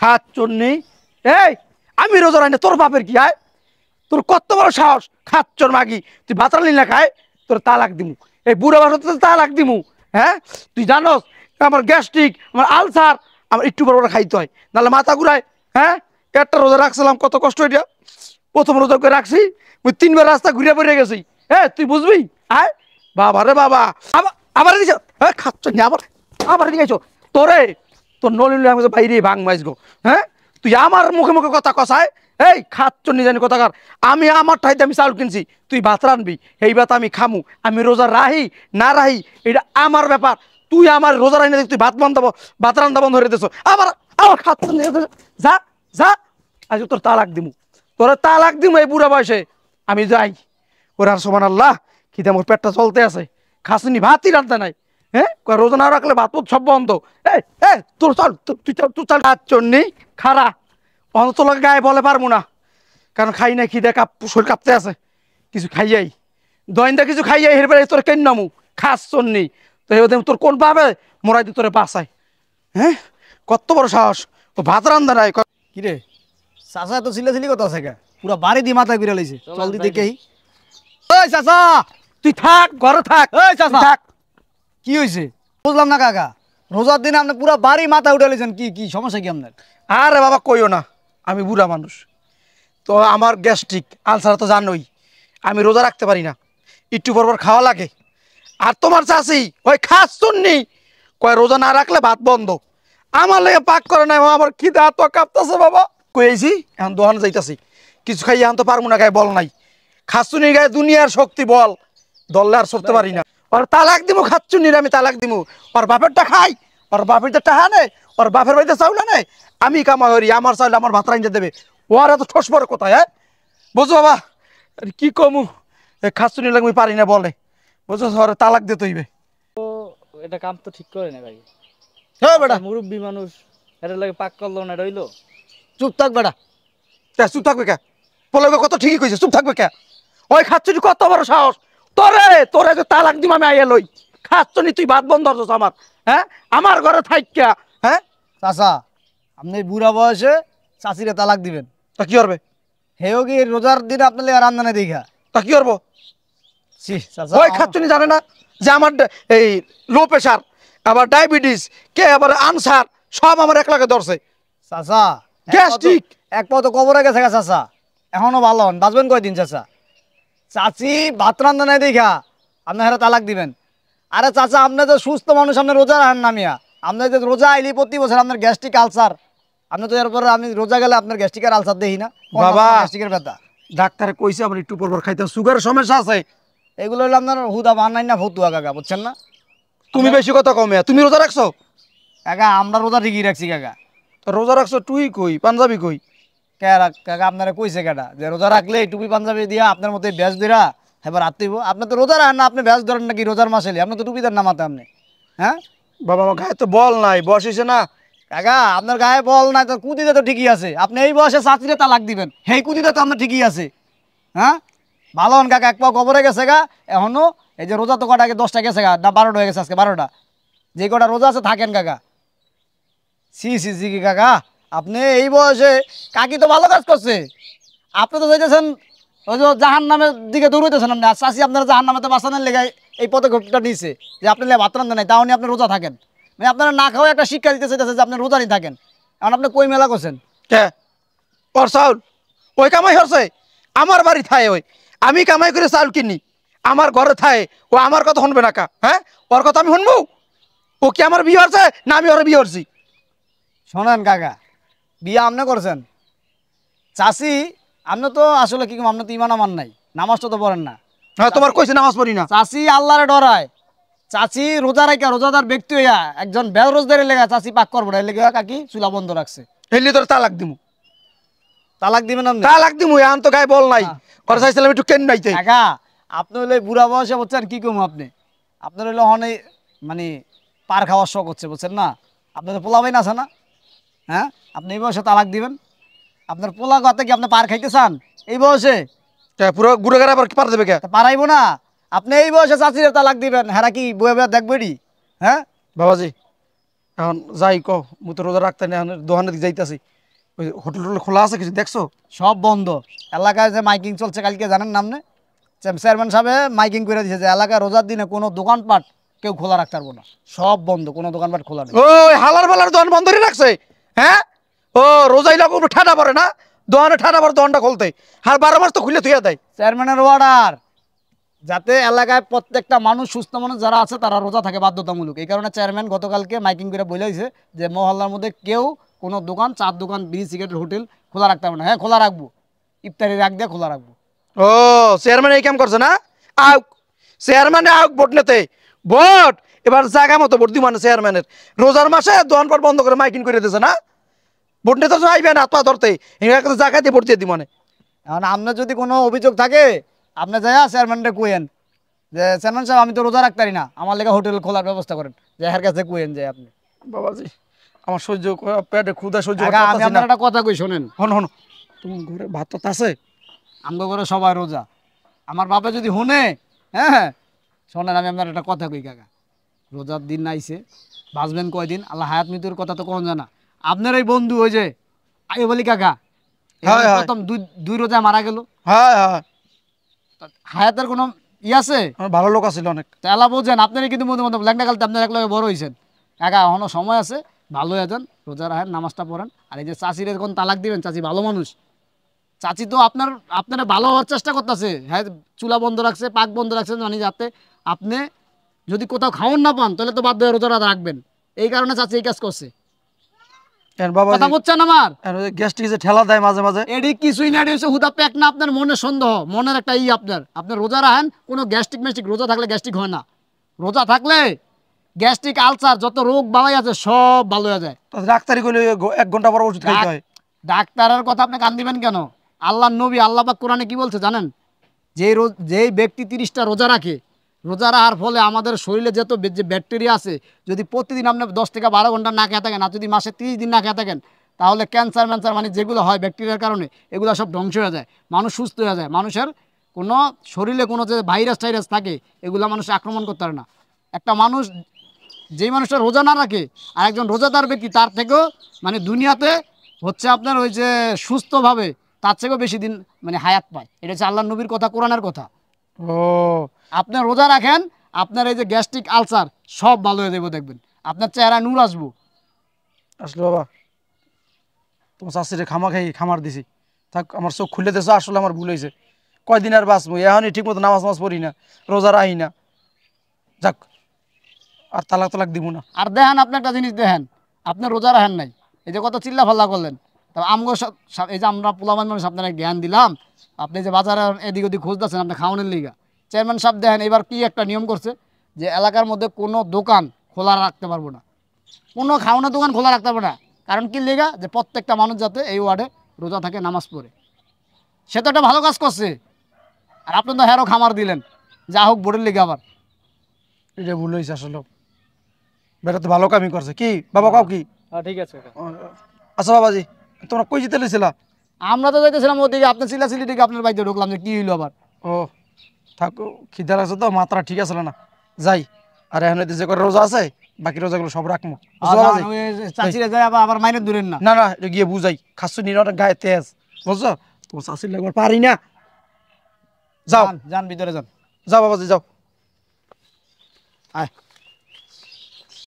খাত চন্নি এই আমি রোজা রাই তোর বাপের কি আয় তোর কত বড় সাহস খাত চোর মাগি তুই নি না খায় তোর তালাক দিমু এই বুড়ো বাসা তো তালাক দিমু হ্যাঁ তুই জানোস আমার গ্যাস্ট্রিক আমার আলসার আমার একটু বড় বড় খাইতে হয় নাহলে মাথা ঘুরায় হ্যাঁ একটা রোজা রাখছিলাম কত কষ্ট এটা প্রথম রোজা করে রাখছি ওই তিনবার রাস্তা ঘুরে পড়ে গেছি হ্যাঁ তুই বুঝবি আয় বাবা রে বাবা আবার আবার দিছ হ্যাঁ খাচ্ছ আবার আবার দিয়েছ তোরে তোর নলিন বাইরে ভাঙ মাইস গো হ্যাঁ তুই আমার মুখে মুখে কথা কষায় হ্যাঁ? এই জানি কথা কার আমি আমার ঠাইতে আমি চাউল কিনছি তুই ভাত রানবি এই ভাত আমি খামু আমি রোজা রাহি না রাহি এটা আমার ব্যাপার তুই আমার রোজা রাহি না তুই ভাত বান্ধব ভাত রান্ধা বন্ধ হয়ে দিস আমার আমার খাচ্ছ যা যা আজ তোর তালাক দিমু তোর তালাক দিমু এই বুড়া বয়সে আমি যাই ওরা সমান আল্লাহ কিন্তু আমার পেটটা চলতে আছে খাসনি ভাতই রান্ধা নাই হ্যাঁ রোজা না রাখলে ভাত সব বন্ধ এই তোর চল তুই চল তুই চল হাত চন্নি খারা অন্তত লোক গায়ে বলে পারবো না কারণ খাই না খিদে কাপ শরীর কাঁপতে আছে কিছু খাই যাই দয়নটা কিছু খাই যাই হেরবারে তোর কেন নামু খাস চন্নি তো এবার তোর কোন পাবে মোরাই দি তোরে বাসাই হ্যাঁ কত বড় সাহস ও ভাত রান্ধা নাই কিরে চাচা তো সিলাসিলি কত আছে পুরো বাড়ি দিয়ে মাথা বিড়ালাইছে জলদি দেখে দেখেই ওই চাচা তুই থাক ঘরে থাক ওই চাচা থাক কি হয়েছে বুঝলাম না কাকা রোজার দিনে আপনি পুরো বাড়ি মাথা উঠালেছেন কি কি সমস্যা কি আপনার আরে বাবা কইও না আমি বুড়া মানুষ তো আমার গ্যাস্ট্রিক আলসার তো জানোই আমি রোজা রাখতে পারি না একটু পরপর খাওয়া লাগে আর তোমার চাষি ওই খাস শুননি কয় রোজা না রাখলে ভাত বন্ধ আমার লেগে পাক করে নাই আমার খিদে হাত কাঁপতেছে বাবা কয়েছি এখন দোহান যাইতাছি কিছু খাই এখন তো পারবো না গায়ে বল নাই খাস খাসুনির গায়ে দুনিয়ার শক্তি বল দললে আর সরতে পারি না ওর তালাক দিমু খাচ্ছুনির আমি তালাক দিমু ওর বাপেরটা খাই ওর বাপেরটা টাহা হ্যাঁ নেই ওর বাপের বাড়িতে চাউল নেই আমি কামা হরি আমার চাউল আমার ভাত রাইজে দেবে ওর এত ঠোস বড় কোথায় হ্যাঁ বুঝো বাবা কি কমু খাচ্ছুনি লাগবে পারি না বলে বুঝো ওর তালাক দিতে হইবে ও এটা কাম তো ঠিক করে না ভাই হ্যাঁ বেটা মুরব্বী মানুষ এর লাগে পাক করলো না রইলো চুপ থাক বেটা চুপ থাকবে কে পলাইবে কত ঠিকই কইছে চুপ থাকবে কে ওই খাচ্ছুনি কত বড় সাহস তোরে তোরে যে তালাক দিম আমি আইয়া লই খাচ্ছনি তুই ভাত বন্ধ করছ আমার হ্যাঁ আমার ঘরে থাইকা হ্যাঁ চাচা আপনি বুড়া বয়সে চাচিরে তালাক দিবেন তা কি করবে হেও কি রোজার দিন আপনার রান্না দেখা তা কি করবো ওই খাচ্ছনি জানে না যে আমার এই লো প্রেশার আবার ডায়াবেটিস কে আবার আনসার সব আমার এক ধরছে চাচা গ্যাস্ট্রিক এক পাও তো কবরে গেছে চাচা এখনো ভালো হন বাঁচবেন কয়দিন চাচা চাচি ভাত রান্ধা নাই দেখা আপনার হেরা তালাক দিবেন আরে চাচা আপনার যে সুস্থ মানুষ আপনার রোজা রাখেন নামিয়া আপনার যে রোজা আইলি প্রতি বছর আপনার গ্যাস্ট্রিক আলসার আপনি তো এরপরে আমি রোজা গেলে আপনার গ্যাস্ট্রিকের আলসার দেখি না বাবা গ্যাস্ট্রিকের ব্যথা ডাক্তার কইছে আপনি একটু পর খাইতে সুগারের সমস্যা আছে এগুলো হলো আপনার হুদা বানাই না ফতুয়া কাকা বুঝছেন না তুমি বেশি কথা কমে তুমি রোজা রাখছো কাকা আমরা রোজা ঠিকই রাখছি কাকা রোজা রাখছো তুই কই পাঞ্জাবি কই কাকা আপনারা কইছে কেটা যে রোজা রাখলে টুপি পাঞ্জাবি দিয়ে আপনার মতো ব্যাস দিরা এবার রাত্রি আপনার তো রোজা রাখেন না আপনি ব্যাস ধরেন নাকি রোজার মাসে আপনার তো টুপি দেন না আপনি হ্যাঁ বাবা আমার গায়ে তো বল নাই বয়স না কাকা আপনার গায়ে বল নাই তো কুদিতে তো ঠিকই আছে আপনি এই বয়সে চাকরিতে তালাক দিবেন সেই কুদিতে তো আপনার ঠিকই আছে হ্যাঁ ভালো হন কাকা এক পা কবরে গেছে গা এখনও এই যে রোজা তো কটা আগে দশটা গেছে গা না বারোটা হয়ে গেছে আজকে বারোটা যে কটা রোজা আছে থাকেন কাকা সি সি সি কাকা আপনি এই বয়সে কাকি তো ভালো কাজ করছে আপনি তো যাইতেছেন ওই যে জাহান নামের দিকে দূর হইতেছেন আপনি আর চাষি আপনারা জাহান নামে তো বাসানের লেগে এই পদক্ষেপটা নিয়েছে যে আপনি ভাত রান্ধা নাই তাও নিয়ে আপনি রোজা থাকেন মানে আপনারা না খাওয়া একটা শিক্ষা দিতে চাইতেছে যে আপনি রোজা নিয়ে থাকেন এখন আপনি কই মেলা করছেন হ্যাঁ ওর চাউল ওই কামাই হরছে আমার বাড়ি থায় ওই আমি কামাই করে চাউল কিনি আমার ঘরে থায় ও আমার কথা শুনবে না কা হ্যাঁ ওর কথা আমি শুনবো ও কি আমার বিয়ে হরছে না আমি ওর বিয়ে হরছি শোনেন কাকা বিয়া আপনি করছেন চাষি আপনি তো আসলে কি আপনি তো ইমান আমার নাই নামাজ তো পড়েন না হ্যাঁ তোমার কইছে নামাজ পড়ি না চাষি আল্লাহরে ডরায় চাচি রোজা রাখা রোজাদার ব্যক্তি হইয়া একজন বেরোজদারের লেগা চাচি পাক করবো না এলাকা কাকি চুলা বন্ধ রাখছে এলি তোর তালাক দিমু তালাক দিবেন আপনি তালাক দিমু এখন তো গায়ে বল নাই করে চাইছিলাম একটু কেন নাইতে কাকা আপনি হইলে বুড়া বয়সে বলছেন কি কম আপনি আপনার হইলে অনেক মানে পার খাওয়ার শখ হচ্ছে বলছেন না আপনার পোলাবাইন আছে না হ্যাঁ আপনি এই বয়সে তালাক দিবেন আপনার পোলা কথা কি আপনি পার খাইতে চান এই বয়সে পুরো গুড়েগার আবার পার দেবে কে পারাইবো না আপনি এই বয়সে চাষিরে তালাক দিবেন হ্যাঁ কি বয়ে বয়ে দেখবেডি হ্যাঁ বাবাজি এখন যাই ক মু তো রোজা রাখতে নেই দোকানের দিকে যাইতেছি ওই হোটেল টোটেল খোলা আছে কিছু দেখছো সব বন্ধ এলাকায় যে মাইকিং চলছে কালকে জানেন নে চেয়ারম্যান সাহেব মাইকিং করে দিয়েছে যে এলাকায় রোজার দিনে কোনো দোকানপাট কেউ খোলা রাখতে পারবো না সব বন্ধ কোনো দোকানপাট খোলা নেই ওই হালার বালার দোকান বন্ধই রাখছে হ্যাঁ ও রোজাই লাগো ঠাডা পরে না দোয়ানে ঠাডা পরে দোকানটা খুলতে আর বারো মাস তো খুলে তুইয়া দেয় চেয়ারম্যানের অর্ডার যাতে এলাকায় প্রত্যেকটা মানুষ সুস্থ মানুষ যারা আছে তারা রোজা থাকে বাধ্যতামূলক এই কারণে চেয়ারম্যান গতকালকে মাইকিং করে বলেছে যে মহল্লার মধ্যে কেউ কোনো দোকান চার দোকান বিড়ি সিগারেট হোটেল খোলা রাখতে হবে না হ্যাঁ খোলা রাখবো ইফতারি রাখ দিয়ে খোলা রাখবো ও চেয়ারম্যান এই কাম করছে না আউক চেয়ারম্যানে আউক ভোট নেতে ভোট এবার জায়গা মতো ভোট মানে চেয়ারম্যানের রোজার মাসে দোয়ান পর বন্ধ করে মাইকিং করে দিয়েছে না ভোট নিতে আইবে না আত্মা ধরতে জায়গা দিয়ে ভোট দিয়ে মানে এখন আপনার যদি কোনো অভিযোগ থাকে আপনি যাই চেয়ারম্যানটা কুয়েন যে চেয়ারম্যান সাহেব আমি তো রোজা পারি না আমার লেগে হোটেল খোলার ব্যবস্থা করেন যে এর কাছে কুয়েন যায় আপনি বাবাজি আমার সহ্য পেটে ক্ষুদা সহ্য আমি আপনার একটা কথা কই শোনেন হন হন তোমার ঘরে ভাত তো আছে আমার ঘরে সবাই রোজা আমার বাবা যদি হুনে হ্যাঁ, হ্যাঁ শোনেন আমি আপনার একটা কথা কই কাকা রোজার দিন আইসে বাঁচবেন কয়দিন আল্লাহ হায়াত মৃত্যুর কথা তো কখন জানা আপনার ওই বন্ধু ওই যে আই বলি কাকা প্রথম দুই রোজা মারা গেল হায়াতের কোনো ই আছে ভালো লোক অনেক আপনারই কিন্তু কালতে আপনার বড় হয়েছেন কাকা এখনো সময় আছে ভালো আছেন রোজা নামাজটা পড়েন আর এই যে চাষির এখন তালাক দিবেন চাষি ভালো মানুষ চাচি তো আপনার আপনারা ভালো হওয়ার চেষ্টা করতেছে হ্যাঁ চুলা বন্ধ রাখছে পাক বন্ধ রাখছে জানি যাতে আপনি যদি কোথাও খাওয়ান না পান তাহলে তো বাধ্য হয়ে রোজারা রাখবেন এই কারণে চাচি এই কাজ করছে আমার মাঝে মাঝে কিছুই না হুদা আপনার সন্দেহ মনের একটা আপনার রোজা রাখেন কোনো না রোজা থাকলে গ্যাস্ট্রিক আলসার যত রোগ বালাই আছে সব ভালো হয়ে যায় ডাক্তারি এক ঘন্টা পর ওষুধ ডাক্তারের কথা আপনি কান দিবেন কেন আল্লাহ নবী আল্লাহ কোরআনে কি বলছে জানেন যে রোজ যেই ব্যক্তি তিরিশটা রোজা রাখে রোজা রাখার ফলে আমাদের শরীরে যেহেতু যে ব্যাকটেরিয়া আছে যদি প্রতিদিন আপনি দশ থেকে বারো ঘন্টা না খেয়ে থাকেন আর যদি মাসে তিরিশ দিন না খেয়ে থাকেন তাহলে ক্যান্সার ম্যান্সার মানে যেগুলো হয় ব্যাকটেরিয়ার কারণে এগুলো সব ধ্বংস হয়ে যায় মানুষ সুস্থ হয়ে যায় মানুষের কোনো শরীরে কোনো যে ভাইরাস টাইরাস থাকে এগুলো মানুষ আক্রমণ করতে পারে না একটা মানুষ যেই মানুষটা রোজা না রাখে আর একজন রোজাদার ব্যক্তি তার থেকেও মানে দুনিয়াতে হচ্ছে আপনার ওই যে সুস্থভাবে তার থেকেও বেশি দিন মানে হায়াত পায় এটা হচ্ছে আল্লাহ নবীর কথা কোরআনের কথা ও আপনি রোজা রাখেন আপনার এই যে গ্যাস্ট্রিক আলসার সব ভালো হয়ে যাবো দেখবেন আপনার চেহারা নূর আসবো আসলে বাবা তোমার চাষিরে খামা খাই খামার দিছি থাক আমার চোখ খুলে দিয়েছো আসলে আমার ভুল হয়েছে কয়দিন আর বাঁচবো এখনই ঠিক মতো নামাজ মাস পড়ি না রোজার আই না যাক আর তালাক তালাক দিব না আর দেখেন আপনি একটা জিনিস দেখেন আপনি রোজা রাখেন নাই এই যে কত চিল্লা ফাল্লা করলেন তবে আমগো এই যে আমরা পোলাবান মানুষ আপনারা জ্ঞান দিলাম আপনি যে বাজারে এদিক ওদিক খোঁজ দিচ্ছেন আপনি খাওয়ানোর লিগা চেয়ারম্যান সাহেব দেখেন এবার কি একটা নিয়ম করছে যে এলাকার মধ্যে কোনো দোকান খোলা রাখতে পারবো না কোনো খাওনা দোকান খোলা রাখতে পারবো না কারণ কি লেগা যে প্রত্যেকটা মানুষ যাতে এই ওয়ার্ডে রোজা থাকে নামাজ পড়ে সে তো একটা ভালো কাজ করছে আর আপনি তো হ্যারো খামার দিলেন যা হোক বোর্ডের লেগে আবার এটা ভুল হয়েছে আসলে বেটা তো ভালো কামই করছে কি বাবা কাউ কি হ্যাঁ, ঠিক আছে আচ্ছা বাবাজি তোমরা কই যেতে আমরা তো যাইতেছিলাম ওদিকে আপনার চিল্লা চিল্লি দিকে আপনার বাড়িতে ঢুকলাম যে কি হইলো আবার ও থাকো খিদে লাগছে তো মাত্রা ঠিক আছে না যাই আর এখন যে করে রোজা আছে বাকি রোজাগুলো সব রাখবো না না না গিয়ে বুঝাই খাসু নির গায়ে তেজ বুঝছো তোমার চাষির লাগবে পারি না যাও যান ভিতরে যান যাও বাবা যাও আয়